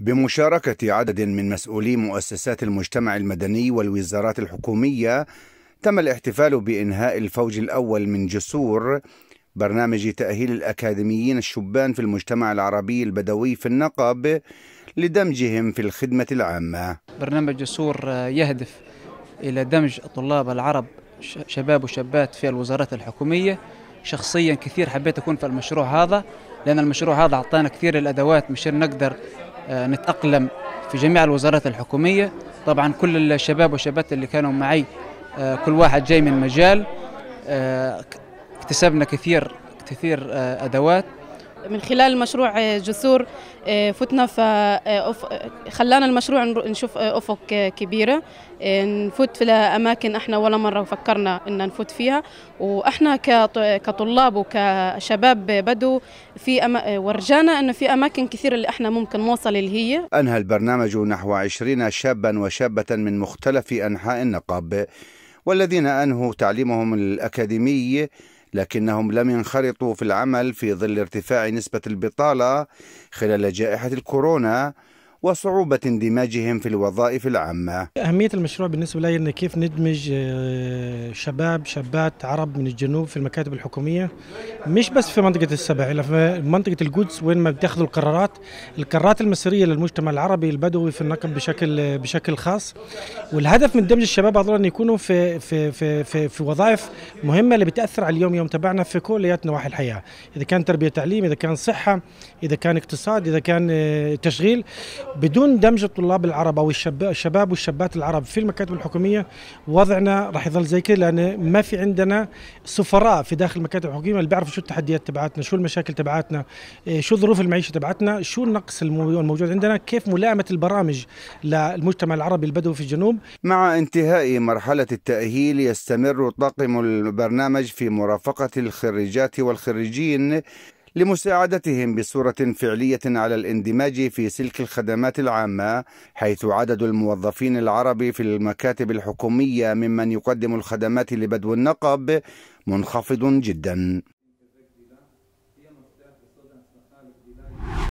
بمشاركة عدد من مسؤولي مؤسسات المجتمع المدني والوزارات الحكومية تم الاحتفال بإنهاء الفوج الأول من جسور برنامج تأهيل الأكاديميين الشبان في المجتمع العربي البدوي في النقب لدمجهم في الخدمة العامة برنامج جسور آه، يهدف إلى دمج الطلاب العرب شباب وشابات في الوزارات الحكومية شخصيا كثير حبيت أكون في المشروع هذا لأن المشروع هذا أعطانا كثير الأدوات مشان نقدر آه، نتأقلم في جميع الوزارات الحكومية طبعا كل الشباب والشابات اللي كانوا معي آه، كل واحد جاي من مجال آه، اكتسبنا كثير كثير أدوات من خلال مشروع آه، جسور آه، فتنا ف آه، خلانا المشروع نشوف افق كبيره نفوت في اماكن احنا ولا مره فكرنا ان نفوت فيها واحنا كطلاب وكشباب بدو في أما... ورجانا انه في اماكن كثيره اللي احنا ممكن نوصل اللي هي انهى البرنامج نحو 20 شابا وشابه من مختلف انحاء النقب والذين انهوا تعليمهم الاكاديمي لكنهم لم ينخرطوا في العمل في ظل ارتفاع نسبة البطالة خلال جائحة الكورونا وصعوبة اندماجهم في الوظائف العامة أهمية المشروع بالنسبة لي أن كيف ندمج آه، شباب شابات عرب من الجنوب في المكاتب الحكومية مش بس في منطقة السبع إلا في منطقة القدس وين ما بتاخذوا القرارات القرارات المصيرية للمجتمع العربي البدوي في النقب بشكل آه، بشكل خاص والهدف من دمج الشباب هذول أن يكونوا في في في في, في وظائف مهمة اللي بتأثر على اليوم يوم تبعنا في كليات نواحي الحياة إذا كان تربية تعليم إذا كان صحة إذا كان اقتصاد إذا كان آه، تشغيل بدون دمج الطلاب العرب او الشباب والشابات العرب في المكاتب الحكوميه وضعنا راح يظل زي كذا لان ما في عندنا سفراء في داخل المكاتب الحكوميه اللي بيعرفوا شو التحديات تبعاتنا، شو المشاكل تبعاتنا، إيه، شو ظروف المعيشه تبعتنا، شو النقص الموجود عندنا، كيف ملائمه البرامج للمجتمع العربي البدوي في الجنوب. مع انتهاء مرحله التاهيل يستمر طاقم البرنامج في مرافقه الخريجات والخريجين لمساعدتهم بصورة فعلية على الاندماج في سلك الخدمات العامة حيث عدد الموظفين العرب في المكاتب الحكومية ممن يقدم الخدمات لبدو النقب منخفض جدا